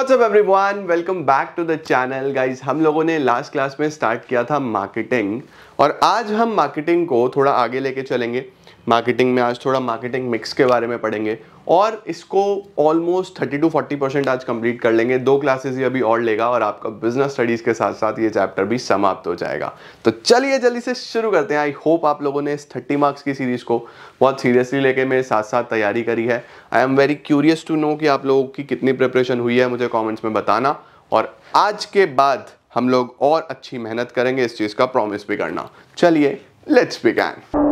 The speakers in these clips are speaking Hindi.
WhatsApp everyone welcome back to the channel guys हम लोगों ने लास्ट क्लास में स्टार्ट किया था मार्केटिंग और आज हम मार्केटिंग को थोड़ा आगे लेके चलेंगे मार्केटिंग में आज थोड़ा मार्केटिंग मिक्स के बारे में पढ़ेंगे और इसको almost thirty to forty percent आज कंप्लीट कर लेंगे दो क्लासेस ये अभी और लेगा और आपका बिजनेस स्टडीज़ के साथ साथ ये चैप्टर भी समाप्त हो जाएगा तो चलिए जल्दी से शुरू करते हैं आई होप आप लोगों ने इस थर्टी मार्क्स की सीरीज़ को बहुत सीरियसली लेके मेरे साथ साथ तैयारी करी है I am very curious to know कि आप लोगों की कितनी प्रिपरेशन हुई है मुझे कॉमेंट्स में बताना और आज के बाद हम लोग और अच्छी मेहनत करेंगे इस चीज़ का प्रॉमिस भी करना चलिए लेट्स कैन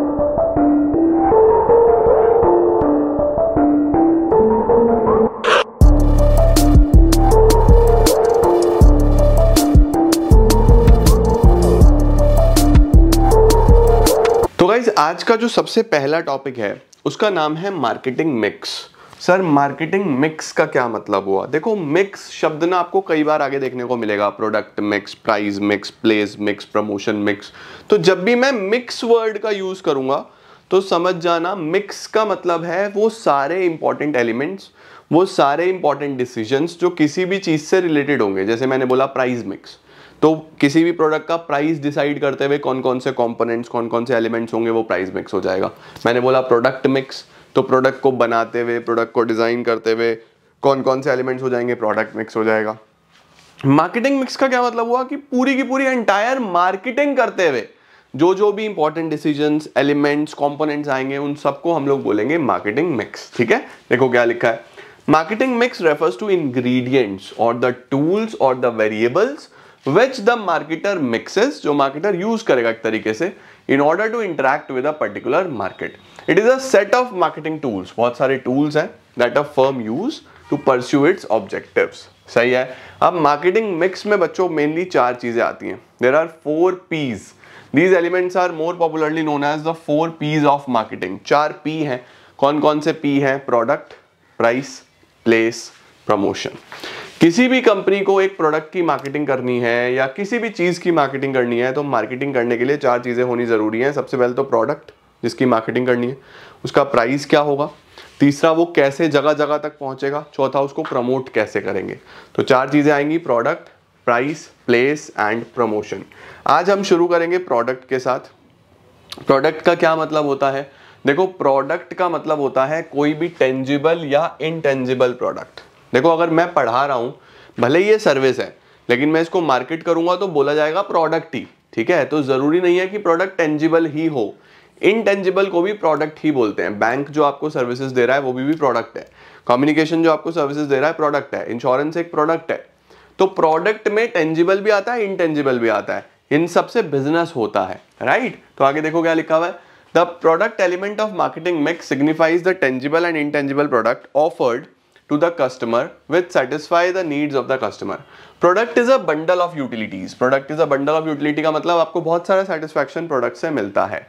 आज का जो सबसे पहला टॉपिक है उसका नाम है marketing mix sir marketing mix का क्या मतलब हुआ देखो मिक्स शब्द ना आपको कई बार आगे देखने को मिलेगा product mix price mix place mix promotion mix तो जब भी मैं मिक्स वर्ड का यूज़ करूँगा तो समझ जाना मिक्स का मतलब है वो सारे इंपॉर्टेंट एलिमेंट्स वो सारे इंपॉर्टेंट डिसीजंस जो किसी भी चीज़ से रिलेटेड होंगे जैसे मैंने बोला प्राइस मिक्स तो किसी भी प्रोडक्ट का प्राइस डिसाइड करते हुए कौन कौन से कंपोनेंट्स कौन कौन से एलिमेंट्स होंगे वो प्राइस मिक्स हो जाएगा मैंने बोला प्रोडक्ट मिक्स तो प्रोडक्ट को बनाते हुए प्रोडक्ट को डिज़ाइन करते हुए कौन कौन से एलिमेंट्स हो जाएंगे प्रोडक्ट मिक्स हो जाएगा मार्केटिंग मिक्स का क्या मतलब हुआ कि पूरी की पूरी एंटायर मार्केटिंग करते हुए जो जो भी इंपॉर्टेंट डिसीजन एलिमेंट्स कॉम्पोनेंट्स आएंगे उन सबको हम लोग बोलेंगे मार्केटिंग मिक्स ठीक है देखो क्या लिखा है marketing mix refers to ingredients और द टूल्स और the variables which the marketer mixes जो मार्केटर यूज करेगा एक तरीके से in order to interact with a particular market it is a set of marketing tools बहुत सारे टूल्स हैं that a firm use to pursue its objective सही है अब मार्केटिंग मिक्स में बच्चों मेनली चार चीजें आती हैं there are four Ps these elements are more popularly known as the four Ps of marketing चार पी हैं कौन कौन से पी हैं प्रोडक्ट प्राइस प्लेस प्रमोशन किसी भी कंपनी को एक प्रोडक्ट की मार्केटिंग करनी है या किसी भी चीज़ की मार्केटिंग करनी है तो मार्केटिंग करने के लिए चार चीज़ें होनी ज़रूरी हैं सबसे पहले तो प्रोडक्ट जिसकी मार्केटिंग करनी है उसका प्राइस क्या होगा तीसरा वो कैसे जगह जगह तक पहुंचेगा चौथा उसको प्रमोट कैसे करेंगे तो चार चीज़ें आएंगी product price place and promotion आज हम शुरू करेंगे प्रोडक्ट के साथ प्रोडक्ट का क्या मतलब होता है देखो प्रोडक्ट का मतलब होता है कोई भी टेंजिबल या इनटेंजिबल प्रोडक्ट देखो अगर मैं पढ़ा रहा हूँ भले ये सर्विस है लेकिन मैं इसको मार्केट करूंगा तो बोला जाएगा प्रोडक्ट ही ठीक है तो ज़रूरी नहीं है कि प्रोडक्ट टेंजिबल ही हो इनटेंजिबल को भी प्रोडक्ट ही बोलते हैं बैंक जो आपको सर्विसेज दे रहा है वो भी, भी प्रोडक्ट है कम्युनिकेशन जो आपको सर्विसेज दे रहा है प्रोडक्ट है इंश्योरेंस एक प्रोडक्ट है तो प्रोडक्ट में टेंजिबल भी आता है इनटेंजिबल भी आता है इन सबसे बिजनेस होता है राइट तो आगे देखो क्या लिखा हुआ है the product element of marketing make signifies the tangible and intangible product offered to the customer which satisfy the needs of the customer product is a bundle of utilities product is a bundle of utility का मतलब आपको बहुत सारा सेटिस्फैक्शन प्रोडक्ट से मिलता है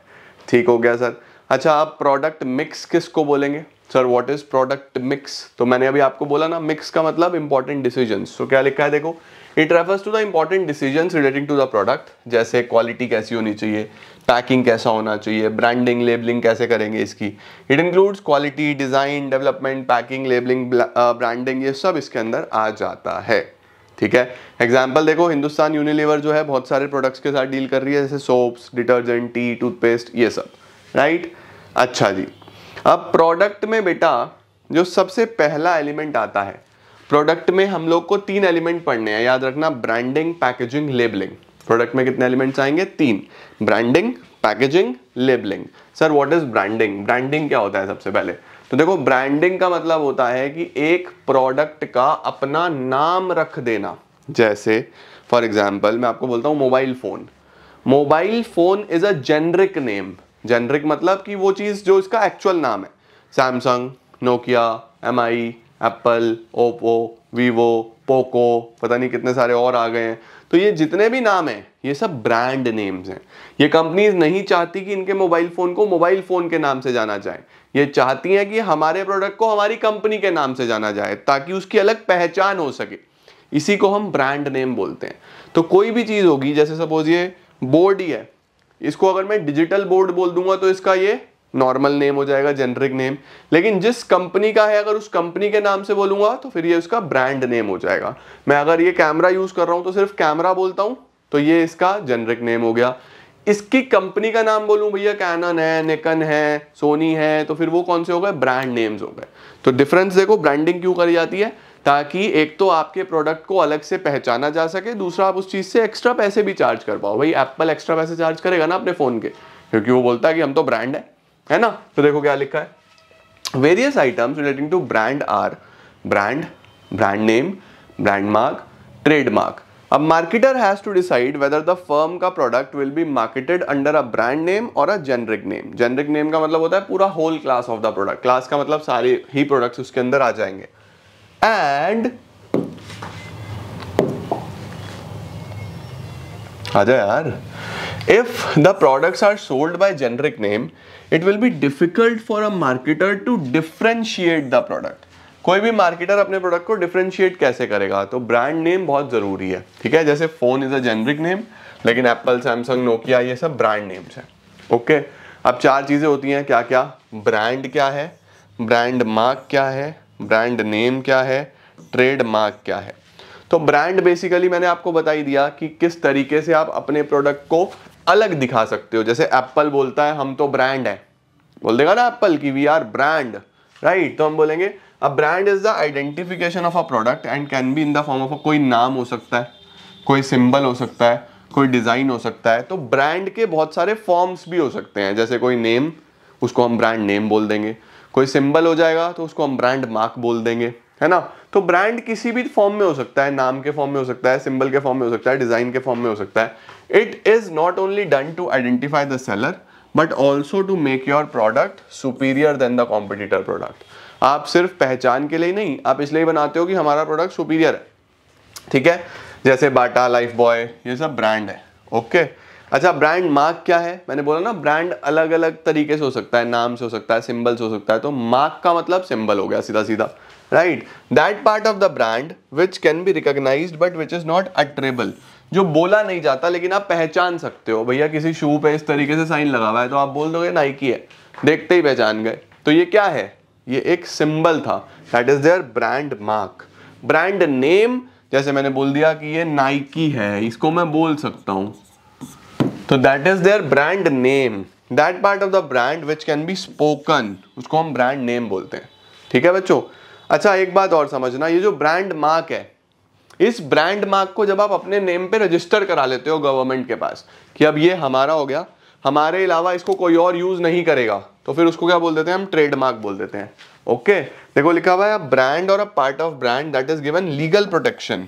ठीक हो गया सर अच्छा आप प्रोडक्ट मिक्स किस को बोलेंगे sir what is product mix तो मैंने अभी आपको बोला ना मिक्स का मतलब इंपॉर्टेंट डिसीजन तो क्या लिखा है देखो it refers to the important decision relating to the product जैसे क्वालिटी कैसी होनी चाहिए पैकिंग कैसा होना चाहिए ब्रांडिंग लेबलिंग कैसे करेंगे इसकी it includes quality design development packing labelling branding ये सब इसके अंदर आ जाता है ठीक है एग्जाम्पल देखो हिंदुस्तान यूनिलीवर जो है बहुत सारे प्रोडक्ट्स के साथ डील कर रही है जैसे सोप्स डिटर्जेंट टी टूथपेस्ट ये सब राइट अच्छा जी अब प्रोडक्ट में बेटा जो सबसे पहला एलिमेंट आता है प्रोडक्ट में हम लोग को तीन एलिमेंट पढ़ने हैं याद रखना ब्रांडिंग पैकेजिंग लेबलिंग प्रोडक्ट में कितने एलिमेंट्स आएंगे तीन branding packaging labelling sir what is branding branding क्या होता है सबसे पहले तो देखो ब्रांडिंग का मतलब होता है कि एक प्रोडक्ट का अपना नाम रख देना जैसे फॉर एग्जाम्पल मैं आपको बोलता हूँ mobile phone mobile phone is a generic name generic मतलब कि वो चीज़ जो इसका एक्चुअल नाम है Samsung Nokia M I Apple Oppo Vivo Poco पता नहीं कितने सारे और आ गए हैं तो ये जितने भी नाम हैं ये सब ब्रांड नेम्स हैं ये कंपनीज नहीं चाहती कि इनके मोबाइल फ़ोन को मोबाइल फ़ोन के नाम से जाना जाए ये चाहती हैं कि हमारे प्रोडक्ट को हमारी कंपनी के नाम से जाना जाए ताकि उसकी अलग पहचान हो सके इसी को हम ब्रांड नेम बोलते हैं तो कोई भी चीज़ होगी जैसे सपोज ये बोर्ड ही है इसको अगर मैं डिजिटल बोर्ड बोल दूंगा तो इसका ये नॉर्मल नेम हो जाएगा जेनरिक नेम लेकिन जिस कंपनी का है अगर उस कंपनी के नाम से बोलूंगा तो फिर ये उसका ब्रांड नेम हो जाएगा मैं अगर ये कैमरा यूज़ कर रहा हूं तो सिर्फ कैमरा बोलता हूं तो ये इसका जेनरिक नेम हो गया इसकी कंपनी का नाम बोलूं भैया कैनन है निकन है सोनी है तो फिर वो कौन से हो गए ब्रांड नेम्स हो गए तो डिफरेंस देखो ब्रांडिंग क्यों करी जाती है ताकि एक तो आपके प्रोडक्ट को अलग से पहचाना जा सके दूसरा आप उस चीज़ से एक्स्ट्रा पैसे भी चार्ज कर पाओ भाई एप्पल एक्स्ट्रा पैसे चार्ज करेगा ना अपने फ़ोन के क्योंकि वो बोलता है कि हम तो ब्रांड है है ना तो देखो क्या लिखा है various items relating to brand are brand brand name brand mark trademark अब marketer has to decide whether the firm का product will be marketed under a brand name और a generic name generic name का मतलब होता है पूरा whole class of the product class का मतलब सारे ही प्रोडक्ट्स उसके अंदर आ जाएंगे एंड आ जाए यार if the products are sold by generic name it will be difficult for a marketer to differentiate the product कोई भी मार्केटर अपने प्रोडक्ट को डिफ्रेंशिएट कैसे करेगा तो ब्रांड नेम बहुत ज़रूरी है ठीक है जैसे phone is a generic name लेकिन एप्पल सैमसंग नोकिया ये सब ब्रांड नेम्स हैं ओके अब चार चीज़ें होती हैं क्या क्या ब्रांड क्या है ब्रांड मार्क क्या है ब्रांड नेम क्या है ट्रेड मार्क क्या है तो ब्रांड बेसिकली मैंने आपको बताई दिया कि किस तरीके से आप अपने प्रोडक्ट को अलग दिखा सकते हो जैसे एप्पल बोलता है हम तो ब्रांड है बोल देगा ना एप्पल की वी आर ब्रांड राइट तो हम बोलेंगे a brand is the identification of a product and can be in the form of कोई नाम हो सकता है कोई सिंबल हो सकता है कोई डिज़ाइन हो सकता है तो ब्रांड के बहुत सारे फॉर्म्स भी हो सकते हैं जैसे कोई नेम उसको हम ब्रांड नेम बोल देंगे कोई सिंबल हो जाएगा तो उसको हम ब्रांड मार्क बोल देंगे है ना तो ब्रांड किसी भी फॉर्म में हो सकता है नाम के फॉर्म में हो सकता है सिंबल के फॉर्म में हो सकता है डिजाइन के फॉर्म में हो सकता है it is not only done to identify the seller but also to make your product superior than the competitor product आप सिर्फ पहचान के लिए नहीं आप इसलिए बनाते हो कि हमारा प्रोडक्ट सुपीरियर है ठीक है जैसे बाटा लाइफ बॉय ये सब ब्रांड है ओके अच्छा ब्रांड मार्क क्या है मैंने बोला ना ब्रांड अलग अलग तरीके से हो सकता है नाम से हो सकता है सिंबल से हो सकता है तो मार्क का मतलब सिंबल हो गया सीधा सीधा right that part of the brand which can be recognise but which is not utterable जो बोला नहीं जाता लेकिन आप पहचान सकते हो भैया किसी शू पे इस तरीके से साइन लगा हुआ है तो आप बोल दोगे नाइकी है देखते ही पहचान गए तो ये क्या है ये एक सिंबल था that is their brand mark brand name जैसे मैंने बोल दिया कि ये नाइकी है इसको मैं बोल सकता हूँ तो that is their brand name that part of the brand which can be spoken उसको हम ब्रांड नेम बोलते हैं ठीक है बच्चों अच्छा एक बात और समझना ये जो ब्रांड मार्क है इस ब्रांड मार्क को जब आप अपने नेम पे रजिस्टर करा लेते हो गवर्नमेंट के पास कि अब ये हमारा हो गया हमारे अलावा इसको कोई और यूज़ नहीं करेगा तो फिर उसको क्या बोल देते हैं हम ट्रेडमार्क बोल देते हैं ओके देखो लिखा हुआ है ब्रांड और a part of brand that is given legal protection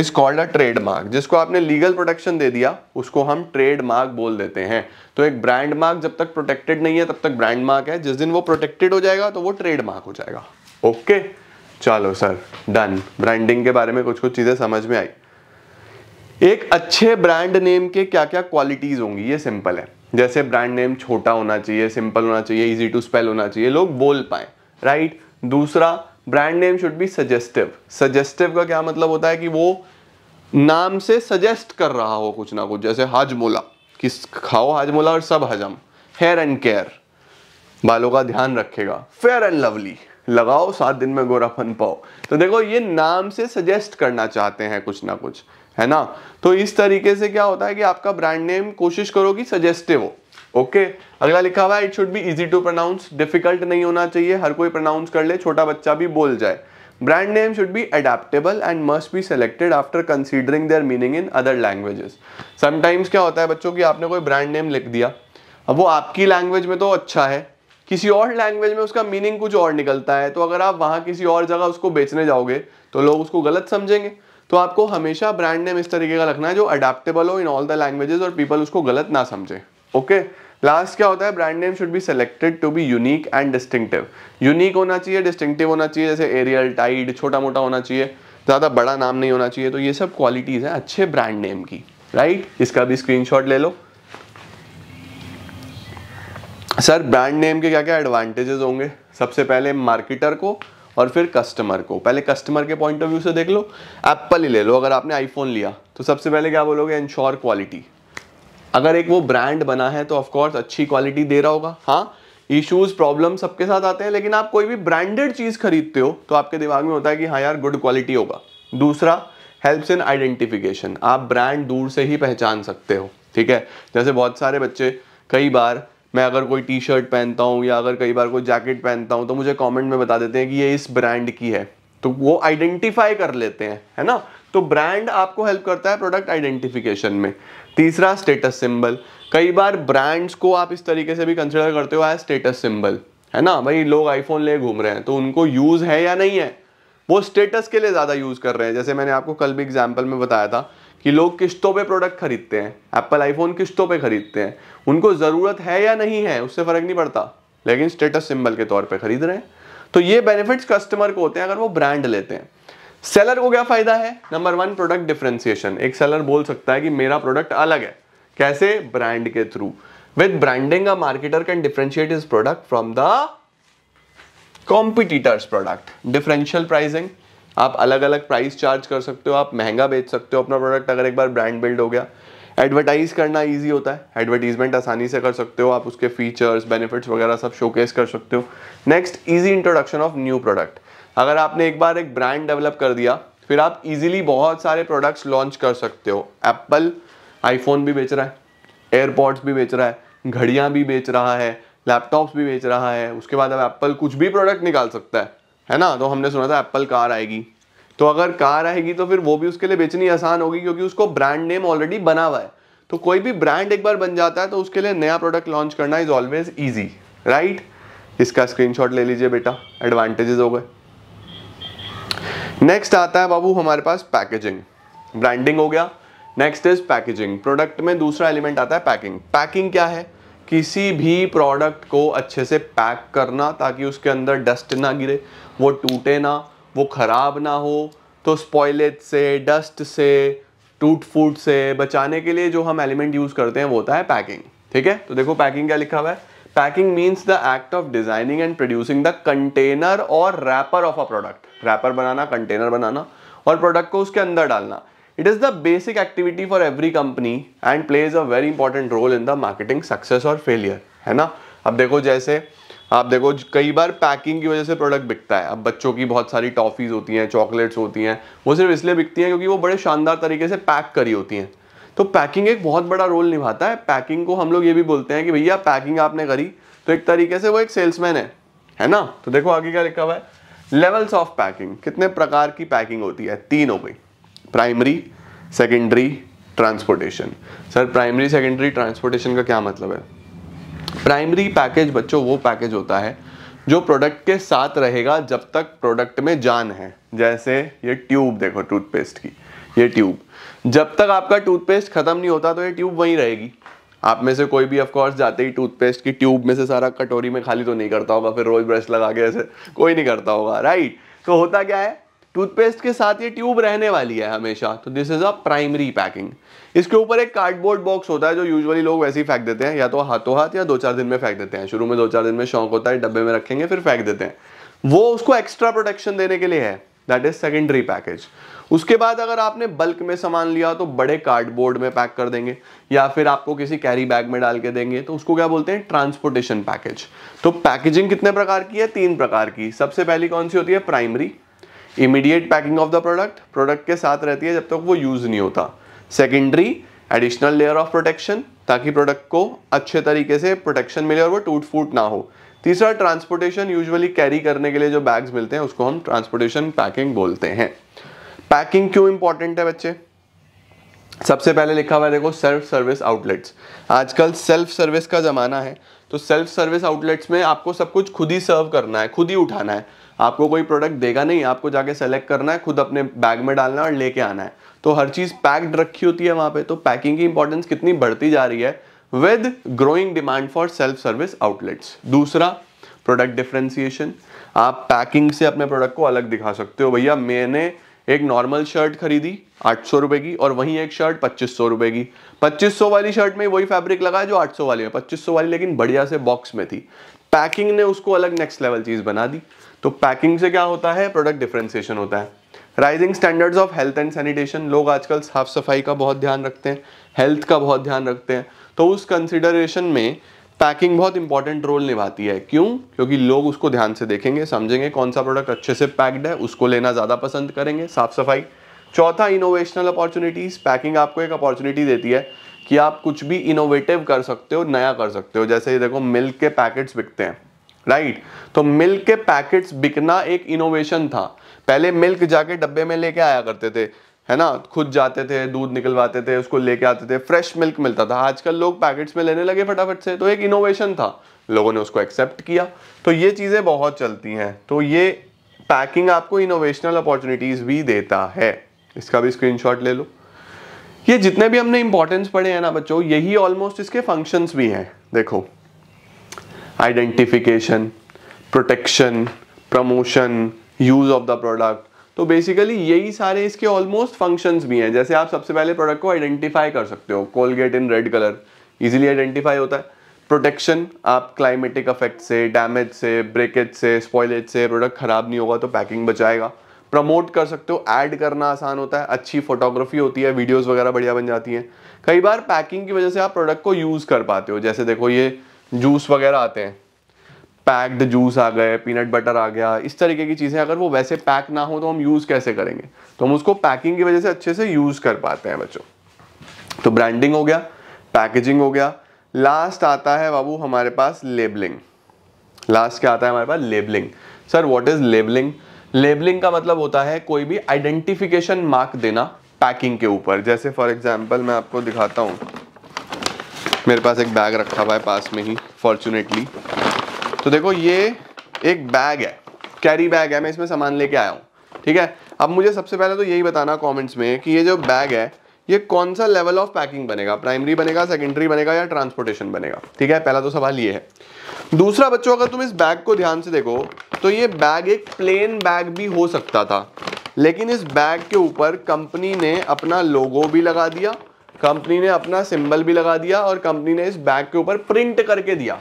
is called a trademark जिसको आपने लीगल प्रोटेक्शन दे दिया उसको हम ट्रेडमार्क बोल देते हैं तो एक ब्रांड मार्क जब तक प्रोटेक्टेड नहीं है तब तक ब्रांड मार्क है जिस दिन वो प्रोटेक्टेड हो जाएगा तो वो ट्रेडमार्क हो जाएगा ओके चलो सर डन ब्रांडिंग के बारे में कुछ कुछ चीज़ें समझ में आई एक अच्छे ब्रांड नेम के क्या क्या क्वालिटीज़ होंगी ये सिंपल है जैसे ब्रांड नेम छोटा होना चाहिए सिंपल होना चाहिए इजी टू स्पेल होना चाहिए लोग बोल पाए राइट दूसरा brand name should be suggestive suggestive का क्या मतलब होता है कि वो नाम से सजेस्ट कर रहा हो कुछ ना कुछ जैसे हाजमोला कि खाओ हाजमोला और सब हजम हेयर एंड केयर बालों का ध्यान रखेगा फेयर एंड लवली लगाओ सात दिन में गोरापन पाओ तो देखो ये नाम से सजेस्ट करना चाहते हैं कुछ ना कुछ है ना तो इस तरीके से क्या होता है कि आपका ब्रांड नेम कोशिश करो कि सजेस्टिव हो ओके अगला लिखा हुआ है it should be easy to pronounce difficult नहीं होना चाहिए हर कोई प्रोनाउंस कर ले छोटा बच्चा भी बोल जाए brand name should be adaptable and must be selected after considering their meaning in other languages sometimes क्या होता है बच्चों की आपने कोई ब्रांड नेम लिख दिया अब वो आपकी लैंग्वेज में तो अच्छा है किसी और लैंग्वेज में उसका मीनिंग कुछ और निकलता है तो अगर आप वहाँ किसी और जगह उसको बेचने जाओगे तो लोग उसको गलत समझेंगे तो आपको हमेशा ब्रांड नेम इस तरीके का रखना है जो अडेप्टेबल हो इन ऑल द लैंग्वेजेस और पीपल उसको गलत ना समझें ओके लास्ट क्या होता है brand name should be selected to be unique and distinctive unique होना चाहिए डिस्टिंक्टिव होना चाहिए जैसे एरियल टाइड छोटा मोटा होना चाहिए ज़्यादा बड़ा नाम नहीं होना चाहिए तो ये सब क्वालिटीज़ हैं अच्छे ब्रांड नेम की राइट right? इसका भी स्क्रीनशॉट ले लो सर ब्रांड नेम के क्या क्या एडवांटेजेस होंगे सबसे पहले मार्केटर को और फिर कस्टमर को पहले कस्टमर के पॉइंट ऑफ व्यू से देख लो एप्पल ही ले लो अगर आपने आईफोन लिया तो सबसे पहले क्या बोलोगे इंश्योर क्वालिटी अगर एक वो ब्रांड बना है तो ऑफकोर्स अच्छी क्वालिटी दे रहा होगा हाँ इश्यूज प्रॉब्लम सबके साथ आते हैं लेकिन आप कोई भी ब्रांडेड चीज़ खरीदते हो तो आपके दिमाग में होता है कि हाँ यार गुड क्वालिटी होगा दूसरा हेल्प्स इन आइडेंटिफिकेशन आप ब्रांड दूर से ही पहचान सकते हो ठीक है जैसे बहुत सारे बच्चे कई बार मैं अगर कोई टी शर्ट पहनता हूँ या अगर कई बार कोई जैकेट पहनता हूँ तो मुझे कॉमेंट में बता देते हैं कि ये इस ब्रांड की है तो वो आइडेंटिफाई कर लेते हैं है ना तो ब्रांड आपको हेल्प करता है प्रोडक्ट आइडेंटिफिकेशन में तीसरा स्टेटस सिंबल कई बार ब्रांड्स को आप इस तरीके से भी कंसिडर करते हो एज स्टेटस सिंबल है ना भाई लोग आईफोन ले घूम रहे हैं तो उनको यूज़ है या नहीं है वो स्टेटस के लिए ज़्यादा यूज़ कर रहे हैं जैसे मैंने आपको कल भी एग्जाम्पल में बताया था कि लोग किस्तों पे प्रोडक्ट खरीदते हैं एप्पल आईफोन किस्तों पे खरीदते हैं उनको ज़रूरत है या नहीं है उससे फ़र्क नहीं पड़ता लेकिन स्टेटस सिंबल के तौर पर खरीद रहे हैं तो ये बेनिफिट्स कस्टमर को होते हैं अगर वो ब्रांड लेते हैं सेलर को क्या फ़ायदा है नंबर वन प्रोडक्ट डिफ्रेंसिएशन एक सेलर बोल सकता है कि मेरा प्रोडक्ट अलग है कैसे ब्रांड के through with branding a marketer can differentiate is product from the competitors product differential pricing आप अलग अलग प्राइस चार्ज कर सकते हो आप महंगा बेच सकते हो अपना प्रोडक्ट अगर एक बार ब्रांड बिल्ड हो गया एडवर्टाइज करना इजी होता है एडवर्टीजमेंट आसानी से कर सकते हो आप उसके फीचर्स बेनिफिट्स वगैरह सब शोकेस कर सकते हो next is introduction of new product अगर आपने एक बार एक ब्रांड डेवलप कर दिया फिर आप इजीली बहुत सारे प्रोडक्ट्स लॉन्च कर सकते हो एप्पल आईफोन भी बेच रहा है एयरपॉड्स भी बेच रहा है घड़ियाँ भी बेच रहा है लैपटॉप्स भी बेच रहा है उसके बाद अब एप्पल कुछ भी प्रोडक्ट निकाल सकता है है ना तो हमने सुना था एप्पल कार आएगी तो अगर कार आएगी तो फिर वो भी उसके लिए बेचनी आसान होगी क्योंकि उसको ब्रांड नेम ऑलरेडी बना हुआ है तो कोई भी ब्रांड एक बार बन जाता है तो उसके लिए नया प्रोडक्ट लॉन्च करना इज ऑलवेज ईजी राइट इसका स्क्रीनशॉट ले लीजिए बेटा एडवांटेजेस हो गए नेक्स्ट आता है बाबू हमारे पास पैकेजिंग ब्रांडिंग हो गया नेक्स्ट इज पैकेजिंग प्रोडक्ट में दूसरा एलिमेंट आता है पैकिंग पैकिंग क्या है किसी भी प्रोडक्ट को अच्छे से पैक करना ताकि उसके अंदर डस्ट ना गिरे वो टूटे ना वो ख़राब ना हो तो स्पॉयलेट से डस्ट से टूट फूट से बचाने के लिए जो हम एलिमेंट यूज़ करते हैं वो होता है पैकिंग ठीक है तो देखो पैकिंग क्या लिखा हुआ है packing means the act of designing and producing the container और wrapper of a product wrapper बनाना कंटेनर बनाना और प्रोडक्ट को उसके अंदर डालना it is the basic activity for every company and plays a very important role in the marketing success और फेलियर है ना अब देखो जैसे आप देखो कई बार पैकिंग की वजह से प्रोडक्ट बिकता है अब बच्चों की बहुत सारी टॉफ़ीज़ होती हैं चॉकलेट्स होती हैं वो सिर्फ इसलिए बिकती हैं क्योंकि वो बड़े शानदार तरीके से पैक करी होती हैं तो पैकिंग एक बहुत बड़ा रोल निभाता है पैकिंग को हम लोग ये भी बोलते हैं कि भैया पैकिंग आपने करी तो एक तरीके से वो एक सेल्समैन है है ना तो देखो आगे क्या लिखा हुआ है लेवल्स ऑफ पैकिंग कितने प्रकार की पैकिंग होती है तीन हो गई primary secondary transportation sir primary secondary transportation का क्या मतलब है प्राइमरी पैकेज बच्चों वो पैकेज होता है जो प्रोडक्ट के साथ रहेगा जब तक प्रोडक्ट में जान है जैसे ये ट्यूब देखो टूथपेस्ट की ये ट्यूब जब तक आपका टूथपेस्ट ख़त्म नहीं होता तो ये ट्यूब वहीं रहेगी आप में से कोई भी ऑफकोर्स जाते ही टूथपेस्ट की ट्यूब में से सारा कटोरी में खाली तो नहीं करता होगा फिर रोज़ ब्रश लगा के ऐसे कोई नहीं करता होगा राइट तो होता क्या है टूथपेस्ट के साथ ये ट्यूब रहने वाली है हमेशा तो this is a primary packing इसके ऊपर एक कार्डबोर्ड बॉक्स होता है जो यूजुअली लोग वैसे ही फेंक देते हैं या तो हाथों हाथ या दो चार दिन में फेंक देते हैं शुरू में दो चार दिन में शौक होता है डब्बे में रखेंगे फिर फेंक देते हैं वो उसको एक्स्ट्रा प्रोटेक्शन देने के लिए है दैट इज सेकेंडरी पैकेज उसके बाद अगर आपने बल्क में सामान लिया तो बड़े कार्डबोर्ड में पैक कर देंगे या फिर आपको किसी कैरी बैग में डाल के देंगे तो उसको क्या बोलते हैं ट्रांसपोर्टेशन पैकेज तो पैकेजिंग कितने प्रकार की है तीन प्रकार की सबसे पहली कौन सी होती है primary immediate packing of the product product के साथ रहती है जब तक वो यूज़ नहीं होता secondary additional layer of protection ताकि प्रोडक्ट को अच्छे तरीके से प्रोटेक्शन मिले और वो टूट फूट ना हो तीसरा ट्रांसपोर्टेशन यूजुअली कैरी करने के लिए जो बैग्स मिलते हैं उसको हम ट्रांसपोर्टेशन पैकिंग बोलते हैं पैकिंग क्यों इंपॉर्टेंट है बच्चे सबसे पहले लिखा हुआ है देखो सेल्फ सर्विस आउटलेट्स आजकल सेल्फ सर्विस का ज़माना है तो सेल्फ सर्विस आउटलेट्स में आपको सब कुछ खुद ही सर्व करना है खुद ही उठाना है आपको कोई प्रोडक्ट देगा नहीं आपको जाके सेलेक्ट करना है खुद अपने बैग में डालना है और लेके आना है तो हर चीज़ पैक्ड रखी होती है वहाँ पे तो पैकिंग की इंपॉर्टेंस कितनी बढ़ती जा रही है with growing demand for self service outlets दूसरा प्रोडक्ट डिफ्रेंसिएशन आप पैकिंग से अपने प्रोडक्ट को अलग दिखा सकते हो भैया मैंने एक नॉर्मल शर्ट खरीदी आठ सौ रुपये की और वहीं एक शर्ट पच्चीस सौ रुपये की पच्चीस सौ वाली शर्ट में वही फैब्रिक लगा है जो आठ सौ वाली है पच्चीस सौ वाली लेकिन बढ़िया से बॉक्स में थी पैकिंग ने उसको अलग नेक्स्ट लेवल चीज़ बना दी तो पैकिंग से क्या होता है प्रोडक्ट डिफ्रेंसिएशन होता है rising standards of health and sanitation लोग आजकल साफ़ सफाई का बहुत ध्यान रखते हैं हेल्थ का बहुत ध्यान रखते हैं तो उस कंसिडरेशन में पैकिंग बहुत इंपॉर्टेंट रोल निभाती है क्यों क्योंकि लोग उसको ध्यान से देखेंगे समझेंगे कौन सा प्रोडक्ट अच्छे से पैक्ड है उसको लेना ज़्यादा पसंद करेंगे साफ़ सफाई चौथा इनोवेशनल अपॉर्चुनिटीज़ पैकिंग आपको एक अपॉर्चुनिटी देती है कि आप कुछ भी इनोवेटिव कर सकते हो नया कर सकते हो जैसे ये देखो मिल्क के पैकेट्स बिकते हैं राइट तो मिल्क के पैकेट्स बिकना एक इनोवेशन था पहले मिल्क जाके डब्बे में लेके आया करते थे है ना खुद जाते थे दूध निकलवाते थे उसको लेके आते थे फ्रेश मिल्क मिलता था आजकल लोग पैकेट्स में लेने लगे फटाफट से तो एक इनोवेशन था लोगों ने उसको एक्सेप्ट किया तो ये चीज़ें बहुत चलती हैं तो ये पैकिंग आपको इनोवेशनल अपॉर्चुनिटीज़ भी देता है इसका भी स्क्रीनशॉट ले लो ये जितने भी हमने इंपॉर्टेंस पढ़े हैं ना बच्चों यही ऑलमोस्ट इसके फंक्शंस भी हैं देखो identification protection promotion use of the product तो बेसिकली यही सारे इसके ऑलमोस्ट फंक्शंस भी हैं जैसे आप सबसे पहले प्रोडक्ट को आइडेंटिफाई कर सकते हो Colgate in red colour easily identify होता है प्रोटेक्शन आप क्लाइमेटिक अफेक्ट से डैमेज से ब्रेकेज से स्पॉयलेज से प्रोडक्ट ख़राब नहीं होगा तो पैकिंग बचाएगा प्रमोट कर सकते हो ऐड करना आसान होता है अच्छी फोटोग्राफी होती है वीडियोस वगैरह बढ़िया बन जाती हैं कई बार पैकिंग की वजह से आप प्रोडक्ट को यूज़ कर पाते हो जैसे देखो ये जूस वगैरह आते हैं पैक्ड जूस आ गए पीनट बटर आ गया इस तरीके की चीज़ें अगर वो वैसे पैक ना हो तो हम यूज़ कैसे करेंगे तो हम उसको पैकिंग की वजह से अच्छे से यूज़ कर पाते हैं बच्चों तो ब्रांडिंग हो गया पैकेजिंग हो गया लास्ट आता है बाबू हमारे पास लेबलिंग लास्ट क्या आता है हमारे पास labelling sir what is labelling labelling का मतलब होता है कोई भी आइडेंटिफिकेशन मार्क देना पैकिंग के ऊपर जैसे फॉर एग्जाम्पल मैं आपको दिखाता हूँ मेरे पास एक बैग रखा हुआ है पास में ही फॉर्चुनेटली तो देखो ये एक बैग है कैरी बैग है मैं इसमें सामान लेके आया हूँ ठीक है अब मुझे सबसे पहले तो यही बताना कमेंट्स में कि ये जो बैग है ये कौन सा लेवल ऑफ पैकिंग बनेगा प्राइमरी बनेगा सेकेंडरी बनेगा या ट्रांसपोर्टेशन बनेगा ठीक है पहला तो सवाल ये है दूसरा बच्चों अगर तुम इस बैग को ध्यान से देखो तो ये बैग एक प्लेन बैग भी हो सकता था लेकिन इस बैग के ऊपर कंपनी ने अपना लोगो भी लगा दिया कंपनी ने अपना सिंबल भी लगा दिया और कंपनी ने इस बैग के ऊपर प्रिंट करके दिया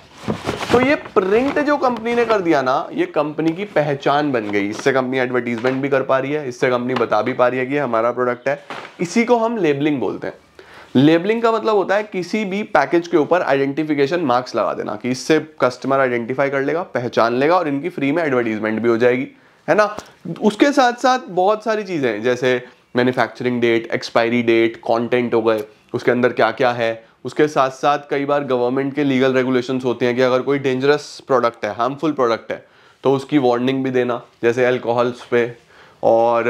तो ये प्रिंट जो कंपनी ने कर दिया ना ये कंपनी की पहचान बन गई इससे कंपनी एडवर्टीजमेंट भी कर पा रही है इससे कंपनी बता भी पा रही है कि हमारा प्रोडक्ट है इसी को हम लेबलिंग बोलते हैं लेबलिंग का मतलब होता है किसी भी पैकेज के ऊपर आइडेंटिफिकेशन मार्क्स लगा देना कि इससे कस्टमर आइडेंटिफाई कर लेगा पहचान लेगा और इनकी फ्री में एडवर्टीजमेंट भी हो जाएगी है ना उसके साथ साथ बहुत सारी चीज़ें हैं जैसे manufacturing date expiry date content हो गए उसके अंदर क्या क्या है उसके साथ साथ कई बार गवर्नमेंट के लीगल रेगुलेशंस होते हैं कि अगर कोई डेंजरस प्रोडक्ट है हार्मफुल प्रोडक्ट है तो उसकी वार्निंग भी देना जैसे अल्कोहल्स पे और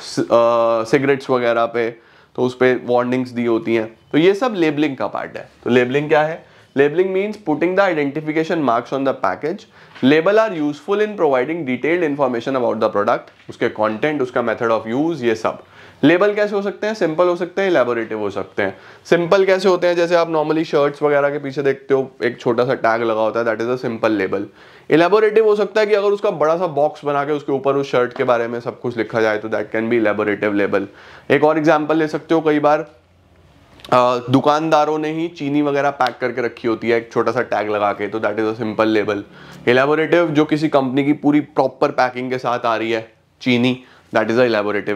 सिगरेट्स uh, uh, वगैरह पे तो उस पर वार्निंग्स दी होती हैं तो ये सब लेबलिंग का पार्ट है तो लेबलिंग क्या है labelling means putting the identification marks on the package label are useful in providing detailed information about the product उसके कॉन्टेंट उसका मेथड ऑफ़ यूज़ ये सब. लेबल कैसे हो सकते हैं सिंपल हो सकते हैं इलेबोरेटिव हो सकते हैं सिंपल कैसे होते हैं जैसे आप नॉर्मली शर्ट्स वगैरह के पीछे देखते हो एक छोटा सा टैग लगा होता है that is a simple label elaborative हो सकता है कि अगर उसका बड़ा सा बॉक्स बना के उसके ऊपर उस शर्ट के बारे में सब कुछ लिखा जाए तो that can be elaborative label एक और एग्जाम्पल ले सकते हो कई बार दुकानदारों ने ही चीनी वगैरह पैक करके रखी होती है एक छोटा सा टैग लगा के तो that is a simple label elaborative जो किसी कंपनी की पूरी प्रॉपर पैकिंग के साथ आ रही है चीनी दैट इज़ अ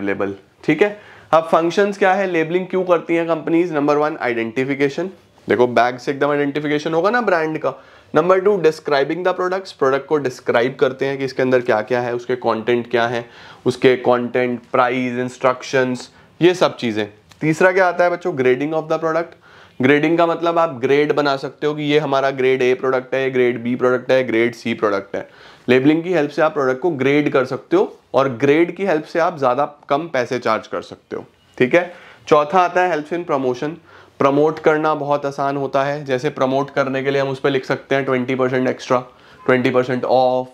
लेबल ठीक है अब फंक्शंस क्या है लेबलिंग क्यों करती हैं कंपनीज नंबर वन आइडेंटिफिकेशन देखो बैग से एकदम आइडेंटिफिकेशन होगा ना ब्रांड का number two describing the products product को डिस्क्राइब करते हैं कि इसके अंदर क्या क्या है उसके कॉन्टेंट क्या है उसके कॉन्टेंट प्राइस इंस्ट्रक्शन ये सब चीज़ें तीसरा क्या आता है बच्चों grading of the product grading का मतलब आप ग्रेड बना सकते हो कि ये हमारा ग्रेड ए प्रोडक्ट है ग्रेड बी प्रोडक्ट है ग्रेड सी प्रोडक्ट है लेबलिंग की हेल्प से आप प्रोडक्ट को ग्रेड कर सकते हो और ग्रेड की हेल्प से आप ज़्यादा कम पैसे चार्ज कर सकते हो ठीक है चौथा आता है हेल्प्स इन प्रमोशन प्रमोट करना बहुत आसान होता है जैसे प्रमोट करने के लिए हम उस पर लिख सकते हैं twenty percent extra twenty percent off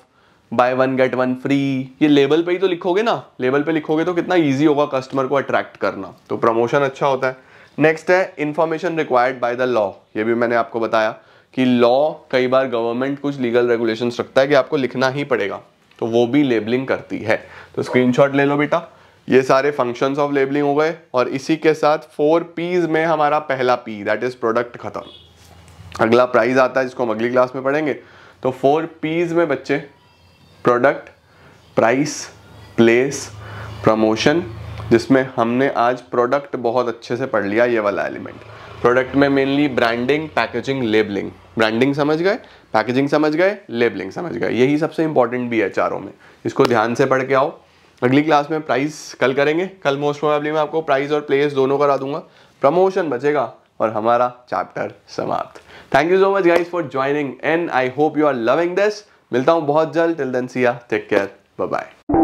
buy one get one free ये लेबल पे ही तो लिखोगे ना लेबल पे लिखोगे तो कितना इजी होगा कस्टमर को अट्रैक्ट करना तो प्रमोशन अच्छा होता है नेक्स्ट है information required by the law ये भी मैंने आपको बताया कि लॉ कई बार गवर्नमेंट कुछ लीगल रेगुलेशन रखता है कि आपको लिखना ही पड़ेगा तो वो भी लेबलिंग करती है तो स्क्रीन ले लो बेटा ये सारे फंक्शंस ऑफ लेबलिंग हो गए और इसी के साथ फोर पीज में हमारा पहला पी दैट इज प्रोडक्ट खत्म अगला प्राइज आता है जिसको हम अगली क्लास में पढ़ेंगे तो फोर पीज में बच्चे प्रोडक्ट प्राइस प्लेस प्रमोशन जिसमें हमने आज प्रोडक्ट बहुत अच्छे से पढ़ लिया ये वाला एलिमेंट प्रोडक्ट में mainly branding packaging labelling branding समझ गए पैकेजिंग समझ गए लेबलिंग समझ गए यही सबसे इंपॉर्टेंट भी है चारों में इसको ध्यान से पढ़ के आओ अगली क्लास में प्राइस कल करेंगे कल मोस्ट प्रोबेबली मैं आपको प्राइस और प्लेस दोनों करा दूंगा प्रमोशन बचेगा और हमारा चैप्टर समाप्त thank you so much guys for joining and I hope you are loving this मिलता हूँ बहुत जल्द till then see ya take care bye bye